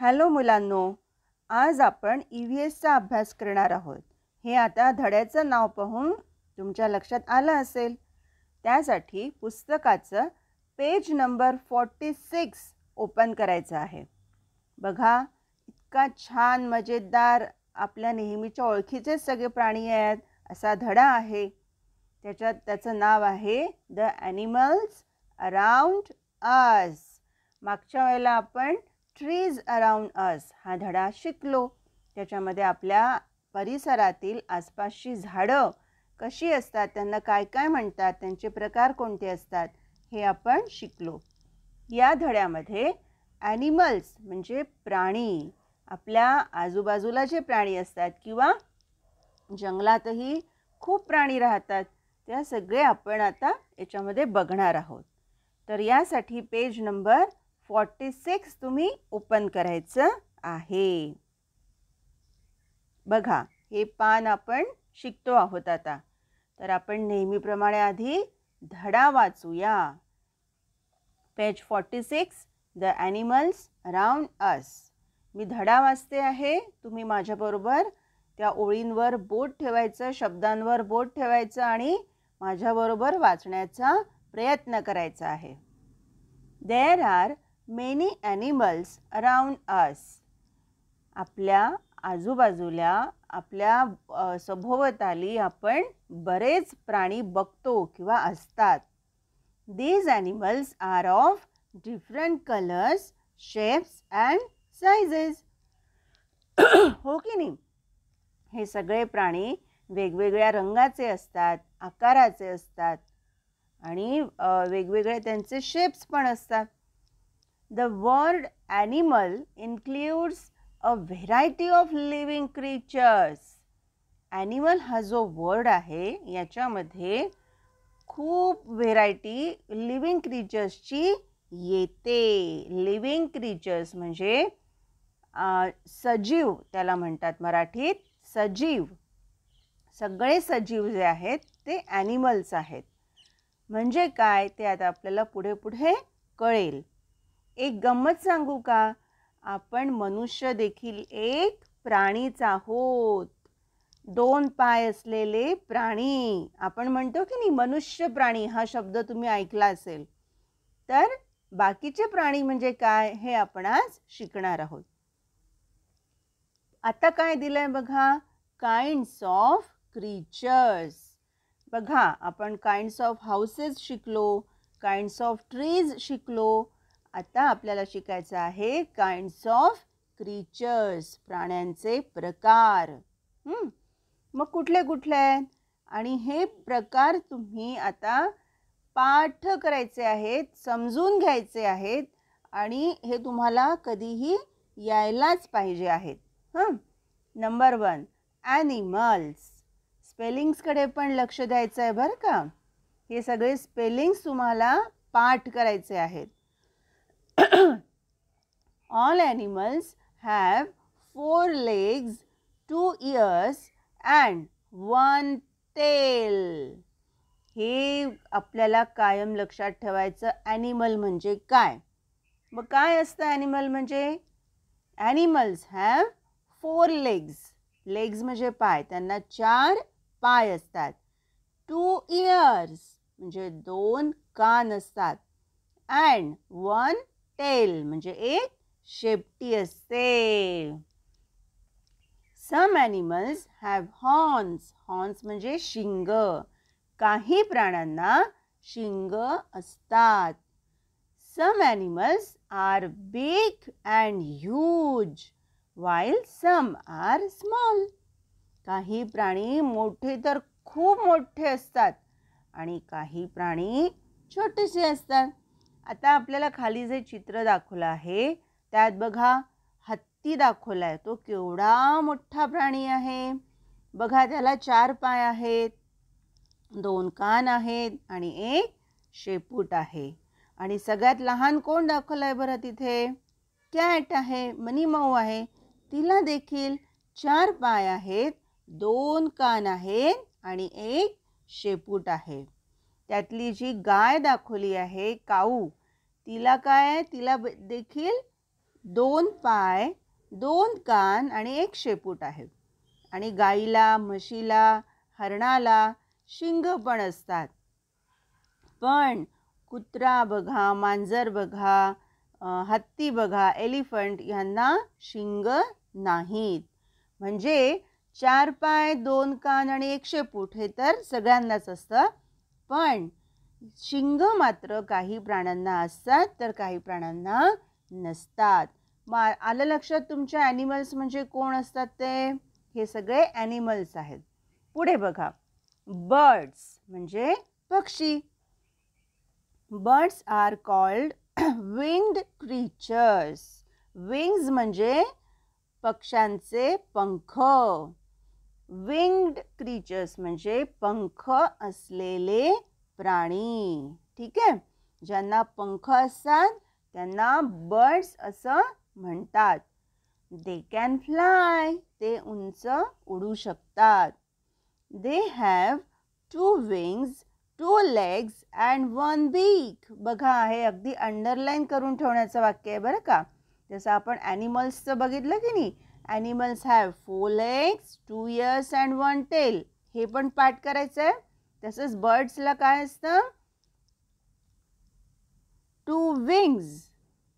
Hello मुलांनो आज आपण ई e व्ही एसचा अभ्यास करणार आहोत हे आता धड्याचं नाव पाहून तुमच्या लक्षात आलं असेल त्यासाठी पुस्तकाचं page number forty six open करायचं आहे बघा इतका छान मजेदार आपल्या नेहमीच्या ओळखीचे सगळे प्राणी आहेत असा धडा आहे त्याच्यात त्याचं नाव आहे द ॲनिमल्स अराउंड आज मागच्या वेळेला आपण ट्रीज अराउंड अस हा धडा शिकलो त्याच्यामध्ये आपल्या परिसरातील आसपासची झाडं कशी असतात त्यांना काय काय म्हणतात त्यांचे प्रकार कोणते असतात हे आपण शिकलो या धड्यामध्ये ॲनिमल्स म्हणजे प्राणी आपल्या आजूबाजूला जे प्राणी असतात किंवा जंगलातही खूप प्राणी राहतात त्या सगळे आपण आता याच्यामध्ये बघणार आहोत तर यासाठी पेज नंबर फॉर्टी सिक्स तुम्ही ओपन करायचं आहे बघा हे पान आपण शिकतो आहोत आता तर आपण नेहमीप्रमाणे आधी धडा वाचूया page forty six the animals around us मी धडा वाचते आहे तुम्ही माझ्याबरोबर त्या ओळींवर बोट ठेवायचं शब्दांवर बोट ठेवायचं आणि माझ्याबरोबर वाचण्याचा प्रयत्न करायचा आहे there are many animals around us आपल्या आजूबाजूला आपल्या सभोवताली आपण बरेच प्राणी बघतो किंवा असतात these animals are of different colours shapes and sizes हो की नाही हे सगळे प्राणी वेगवेगळ्या रंगाचे असतात आकाराचे असतात आणि वेगवेगळे त्यांचे शेप्स पण असतात the word animal includes a variety of living creatures animal हा जो वर्ड आहे याच्यामध्ये खूप व्हेरायटी लिव्हिंग क्रिचर्सची येते लिव्हिंग क्रिचर्स म्हणजे सजीव त्याला म्हणतात मराठीत सजीव सगळे सजीव जे आहेत ते ॲनिमल्स आहेत म्हणजे काय ते आता आपल्याला पुढे पुढे कळेल एक गंमत सांगू का आपण मनुष्य देखील एक प्राणीच आहोत दोन पाय असलेले प्राणी आपण म्हणतो की नाही मनुष्य प्राणी हा शब्द तुम्ही ऐकला असेल तर बाकीचे प्राणी म्हणजे काय हे आपण आज शिकणार आहोत आता काय दिलंय बघा काइंड्स ऑफ क्रीचर्स बघा आपण काइंड्स ऑफ हाऊसेस शिकलो काइंड्स ऑफ ट्रीज शिकलो आता आपल्याला शिकायचं आहे काइंड्स ऑफ क्रीचर्स प्राण्यांचे प्रकार मग कुठले कुठले आहेत आणि हे प्रकार तुम्ही आता पाठ करायचे आहेत समजून घ्यायचे आहेत आणि हे तुम्हाला कधीही यायलाच पाहिजे आहेत हां नंबर वन ॲनिमल्स स्पेलिंग्सकडे पण लक्ष द्यायचं आहे बरं का हे सगळे स्पेलिंग्स तुम्हाला पाठ करायचे आहेत all animals have four legs, two ears and one tail. हे आपल्याला कायम लक्षात ठेवायचं ॲनिमल म्हणजे काय मग काय असतं ॲनिमल म्हणजे animals have four legs legs म्हणजे पाय त्यांना चार पाय असतात टू इयर्स म्हणजे दोन कान असतात अँड वन टेल म्हणजे एक शेपटी असते some animals have horns horns म्हणजे शिंग काही प्राण्यांना शिंग असतात some animals are big and huge while some are small काही प्राणी मोठे तर खूप मोठे असतात आणि काही प्राणी छोटेसे असतात आता आपल्याला खाली जे चित्र दाखवलं आहे त्यात बघा हत्ती दाखवला आहे तो केवढा मोठा प्राणी आहे बघा त्याला चार पाय आहेत दोन कान आहेत आणि एक शेपूट आहे आणि सगळ्यात लहान कोण दाखवलं आहे बरं तिथे कॅट आहे मनीमाऊ आहे तिला देखील चार पाय आहेत दोन कान आहेत आणि एक शेपूट आहे त्यातली जी गाय दाखवली आहे काऊ तिला काय तिला देखील दोन पाय दोन कान आणि एक शेपूट आहे आणि गाईला म्हशीला हरणाला शिंग पण असतात पण कुत्रा बघा मांजर बघा हत्ती बघा एलिफंट यांना शिंग नाहीत म्हणजे चार पाय दोन कान आणि एक शेपूट हे तर सगळ्यांनाच असतं पण शिंग मात्र काही प्राण्यांना असतात तर काही प्राण्यांना नसतात मा आलं लक्षात तुमच्या ॲनिमल्स म्हणजे कोण असतात ते हे सगळे ॲनिमल्स आहेत पुढे बघा बर्ड्स म्हणजे पक्षी birds are called winged creatures wings म्हणजे पक्ष्यांचे पंख विंग्ड क्रीचर्स म्हणजे पंख असलेले प्राणी ठीक आहे ज्यांना पंख असतात त्यांना बर्ड्स असं म्हणतात दे कॅन फ्लाय ते उंच उडू शकतात they have two wings two legs and one beak बघा हे अगदी अंडरलाईन करून ठेवण्याचं वाक्य आहे बरं का जसं आपण ॲनिमल्सचं बघितलं की नाही animals have four legs two ears and one tail हे पण पाठ करायचं आहे तसंच बर्ड्सला काय असतं टू विंग्स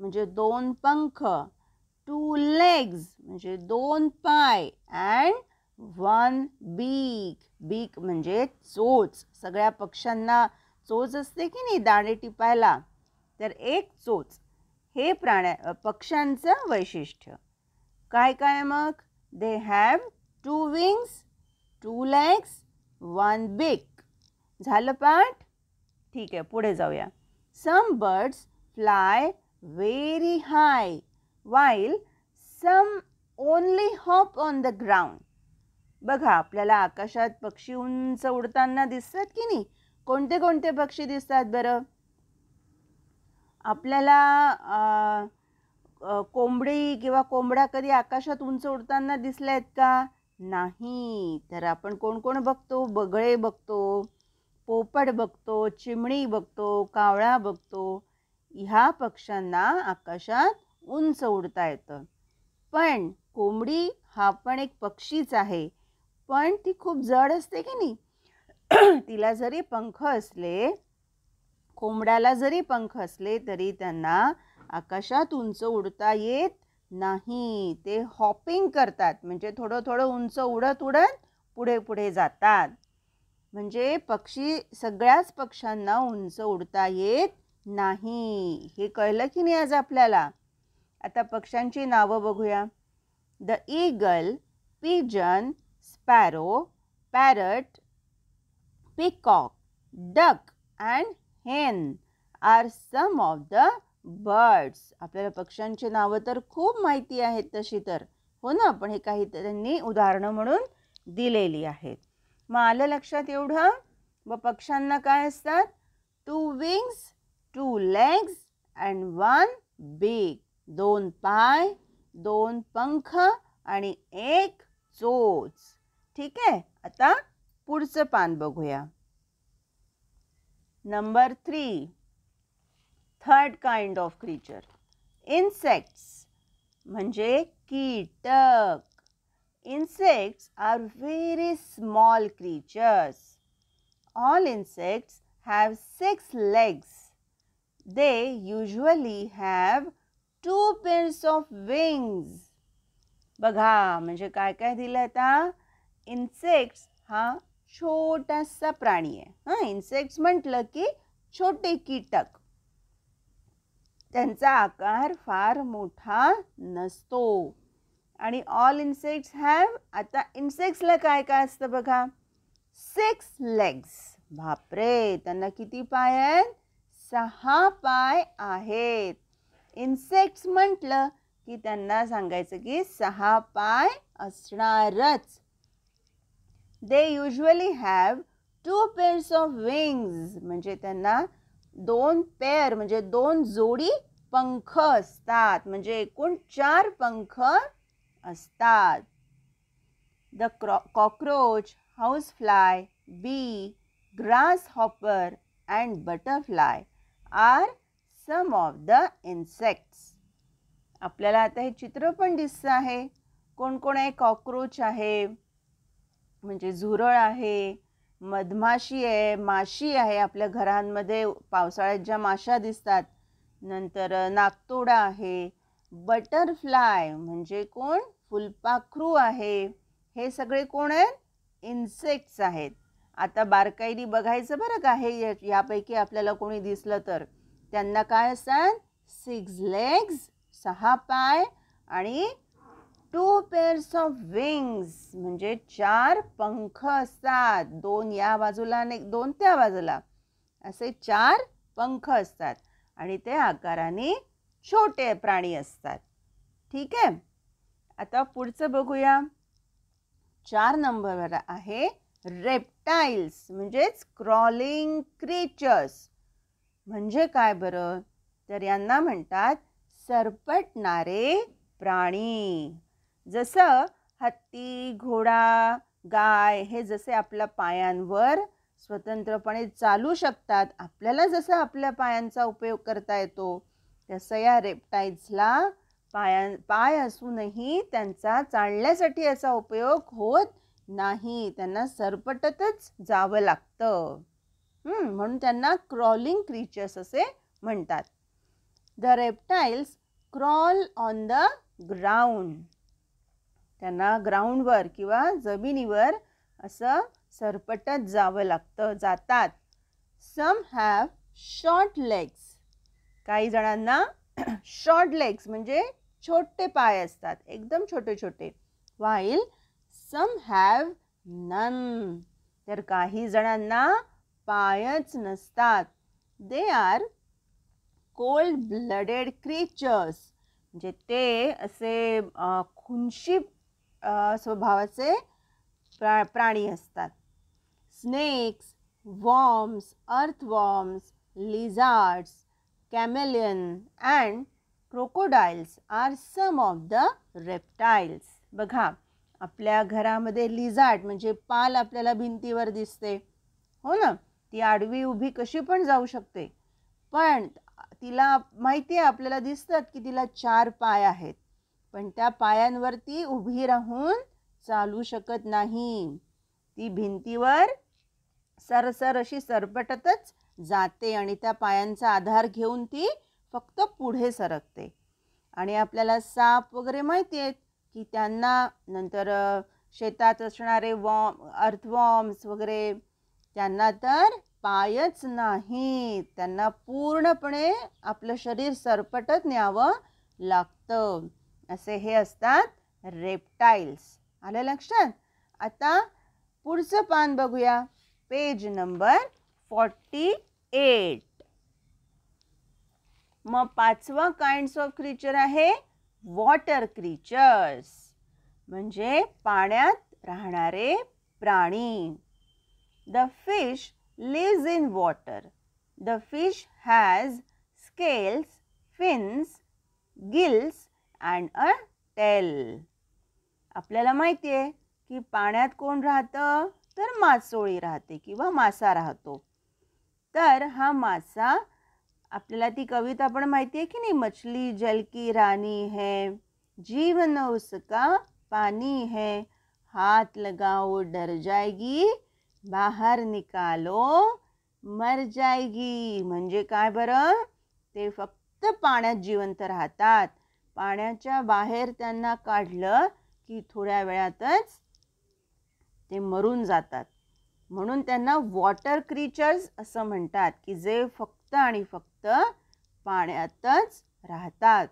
म्हणजे दोन पंख टू लेग्स म्हणजे दोन पाय अँड वन बीक बीक म्हणजे चोच सगळ्या पक्ष्यांना चोच असते की नाही दाणे टिपायला तर एक चोच हे प्राण्या पक्ष्यांचं वैशिष्ट्य काय काय मग they have two wings two legs one beak झालं पाठ ठीक आहे पुढे जाऊया Some birds fly very high while some only hop on the ground. बघा आपल्याला आकाशात पक्षी उंच उडताना दिसतात की नाही कोणते कोणते पक्षी दिसतात बरं आपल्याला कोंबडी किंवा कोंबडा कधी आकाशात उंच उडताना दिसल्या आहेत का नाही तर आपण कोण कोण बघतो बगळे बघतो पोपट बघतो चिमणी बघतो कावळा बघतो ह्या पक्ष्यांना आकाशात उंच उडता येतं पण कोंबडी हा पण एक पक्षीच आहे पण ती खूप जड असते की नाही तिला जरी पंख असले कोंबड्याला जरी पंख असले तरी त्यांना आकाशात उंच उडता येत नाही ते हॉपिंग करतात म्हणजे थोडं थोडं उंच उडत उडत पुढे पुढे जातात म्हणजे पक्षी सगळ्याच पक्ष्यांना उंच उडता येत नाही हे कळलं की नाही आज आपल्याला आता पक्ष्यांची नावं बघूया the eagle pigeon sparrow parrot peacock duck and hen are some of the birds आपल्याला पक्ष्यांची नावं तर खूप माहिती आहेत तशी तर हो ना आपण हे काही त्यांनी उदाहरणं म्हणून दिलेली आहेत मग आलं लक्षात एवढं व पक्ष्यांना काय असतात two wings two legs and one beak दोन पाय दोन पंख आणि एक चोच ठीक आहे आता पुढचं पान बघूया number three third kind of creature insects म्हणजे कीटक insects are very small creatures all insects have six legs. They usually have two pairs of wings बघा म्हणजे काय काय दिलं आता इन्सेक्ट हा छोटासा प्राणी आहे हा इन्सेक्ट्स म्हटलं की छोटे कीटक त्यांचा आकार फार मोठा नसतो आणि ऑल इन्सेक्ट्स हॅव आता इन्सेक्ट्सला काय काय असतं बघा सिक्स लेग्स बापरे त्यांना किती पाय आहेत सहा पाय आहेत इन्सेक्ट्स म्हटलं की त्यांना सांगायचं की सहा पाय असणारच they usually have two pairs of wings म्हणजे त्यांना दोन पेअर म्हणजे दोन जोडी पंख असतात म्हणजे एकूण चार पंख असतात the crow cockroach housefly bee grasshopper and butterfly are some of the insects आपल्याला आता हे चित्र पण दिसतं आहे कोण कोण आहे कॉक्रोच आहे म्हणजे झुरळ आहे मधमाशी आहे माशी आहे आपल्या घरांमध्ये पावसाळ्यात ज्या माशा दिसतात नंतर नागतोडा आहे बटरफ्लाय म्हणजे कोण फुलपाखरू आहे हे सगळे कोण आहेत इन्सेक्ट्स आहेत आता बारकाईने बघायचं बरं का हे यापैकी आपल्याला कोणी दिसलं तर त्यांना काय असतात सिक्स लेग्स सहा पाय आणि टू पेअर्स ऑफ विंग्स म्हणजे चार पंख असतात दोन या बाजूला आणि दोन त्या बाजूला असे चार पंख असतात आणि ते आकाराने छोटे प्राणी असतात ठीक आहे आता पुढचं बघूया चार नंबरवर आहे रेप्टाईल्स म्हणजेच क्रॉलिंग क्रिचर्स म्हणजे काय बरं तर यांना म्हणतात सरपटणारे प्राणी जसं हत्ती घोडा गाय हे जसे आपल्या पायांवर स्वतंत्रपणे चालू शकतात आपल्याला जसं आपल्या पायांचा उपयोग करता येतो त्या या रेप्टाईल्सला पाया पाय असूनही त्यांचा चालण्यासाठी याचा उपयोग होत नाही त्यांना सरपटतच जावं लागतं म्हणून त्यांना क्रॉलिंग क्रीचर्स असे म्हणतात the reptiles crawl on the ground त्यांना ग्राउंडवर किंवा जमिनीवर असं सरपटत जावं लागतं जातात सम हॅव शॉर्ट लेग्स काही जणांना शॉर्ट लेग्स म्हणजे छोटे पाय असतात एकदम छोटे छोटे वाईल सम हॅव नन तर काही जणांना पायच नसतात they are cold blooded creatures म्हणजे ते असे खुनशी स्वभावाचे प्रा प्राणी असतात snakes worms earthworms lizards chameleon and crocodiles are some of the reptiles बघा आपल्या घरामध्ये लिझाट म्हणजे पाल आपल्याला भिंतीवर दिसते हो ना ती आडवी उभी कशी पण जाऊ शकते पण तिला माहिती आहे आपल्याला दिसतात की तिला चार पाय आहेत पण त्या पायांवरती उभी राहून चालू शकत नाही ती भिंतीवर सरसर अशी सरपटतच जाते आणि त्या पायांचा आधार घेऊन ती फक्त पुढे सरकते आणि आपल्याला साप वगैरे माहिती आहेत की त्यांना नंतर शेतात असणारे वॉम अर्थवॉर्म्स वगैरे त्यांना तर पायच नाही त्यांना पूर्णपणे आपलं शरीर सरपटत न्यावं लागतं असे हे असतात रेप्टाईल्स आलं लक्षात आता पुढचं पान बघूया पेज नंबर फॉर्टी एट मग पाचवा काइंड्स ऑफ क्रीचर आहे वॉटर क्रीचर्स म्हणजे पाण्यात राहणारे प्राणी the fish lives in water the fish has scales fins gills and a tail आपल्याला माहिती आहे की पाण्यात कोण राहतं तर मासोळी राहते किंवा मासा राहतो तर हा मासा आपल्याला ती कविता पण माहिती आहे की नाही मछली जल की राणी है जीवन उसका पाणी है हात लगाओ डर जाएगी बाहर निकालो मर जाएगी म्हणजे काय बरं ते फक्त पाण्यात जिवंत राहतात पाण्याच्या बाहेर त्यांना काढलं की थोड्या वेळातच ते मरून जातात म्हणून त्यांना वॉटर क्रीचर्स असं म्हणतात की जे फक्त आणि फक्त पाण्यातच राहतात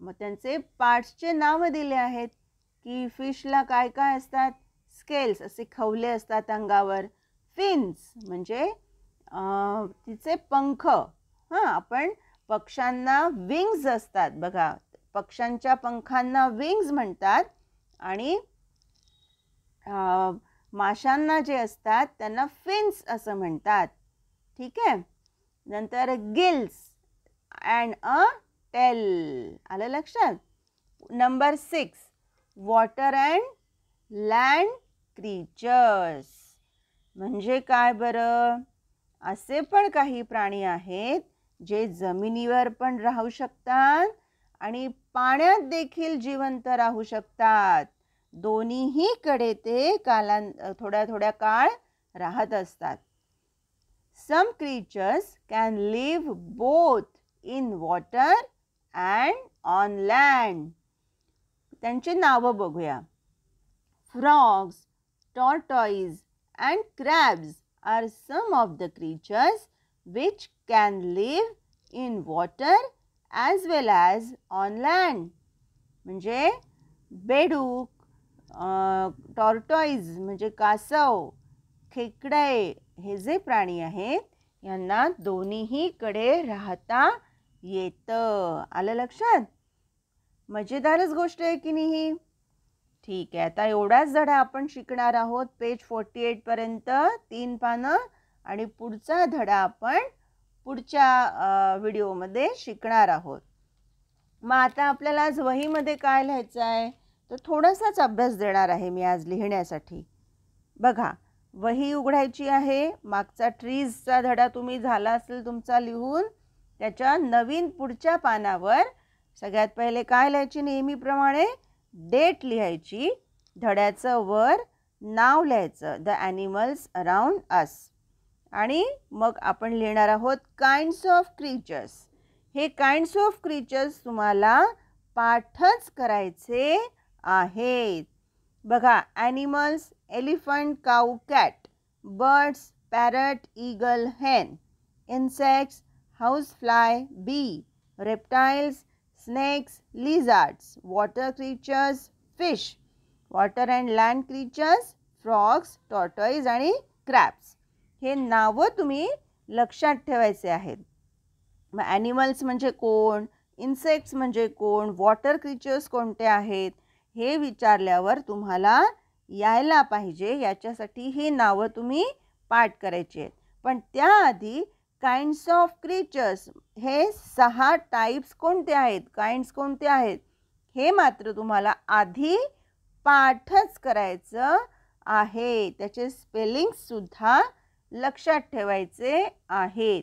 मग त्यांचे पार्ट्सचे नावं दिले आहेत की फिशला काय काय असतात स्केल्स असे खवले असतात अंगावर फिन्स म्हणजे तिचे पंख हां आपण पक्ष्यांना विंग्ज असतात बघा पक्ष्यांच्या पंखांना विंग्ज म्हणतात आणि माशांना जे असतात त्यांना फिन्स असं म्हणतात ठीक आहे नंतर गिल्स अँड अ टेल आलं लक्षात number six water and land creatures म्हणजे काय बरं असे पण काही प्राणी आहेत जे जमिनीवर पण राहू शकतात आणि पाण्यात देखील जिवंत राहू शकतात दोन्हीकडे ते काला थोड्या थोड्या काळ राहत असतात some creatures can live both in water and on land त्यांचे नावं बघूया frogs tortoise and crabs are some of the creatures which can live in water as well as on land म्हणजे बेडूक टॉर्टॉईज म्हणजे कासव खेकडे हे जे प्राणी आहेत यांना दोन्हीकडे राहता येतं आलं लक्षात मजेदारच गोष्ट आहे की नाही ठीक आहे आता एवढाच धडा आपण शिकणार आहोत पेज फोर्टी एटपर्यंत तीन पानं आणि पुढचा धडा आपण पुढच्या व्हिडिओमध्ये शिकणार आहोत मग आता आपल्याला आज वहीमध्ये काय लिहायचं आहे तर थोडासाच अभ्यास देणार आहे मी आज लिहिण्यासाठी बघा वही उघडायची आहे मागचा ट्रीजचा धडा तुम्ही झाला असेल तुमचा लिहून त्याच्या नवीन पुढच्या पानावर सगळ्यात पहिले काय लिहायची नेहमीप्रमाणे डेट लिहायची धड्याचं वर नाव लिहायचं द ॲनिमल्स अराउंड अस आणि मग आपण लिहिणार आहोत काइंड्स ऑफ क्रीचर्स हे काइंड्स ऑफ क्रीचर्स तुम्हाला पाठच करायचे आहेत बघा animals elephant cow cat birds parrot eagle hen insects house fly bee reptiles snakes lizards water creatures fish water and land creatures frogs tortoise आणि क्रॅप्स हे नावं तुम्ही लक्षात ठेवायचे आहेत मग ॲनिमल्स म्हणजे कोण इन्सेक्ट्स म्हणजे कोण वॉटर क्रीचर्स कोणते आहेत हे विचारल्यावर तुम्हाला यायला पाहिजे याच्यासाठी ही नावं तुम्ही पाठ करायची आहेत पण त्याआधी काइंड्स ऑफ क्रिएचर्स हे सहा टाईप्स कोणते आहेत काइंड्स कोणते आहेत हे मात्र तुम्हाला आधी पाठच करायचं आहे त्याचे स्पेलिंगसुद्धा लक्षात ठेवायचे आहेत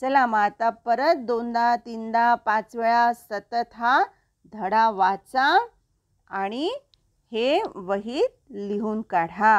चला मग आता परत दोनदा तीनदा पाच वेळा सतत हा धडा वाचा आणि हे वहीत लिहून काढा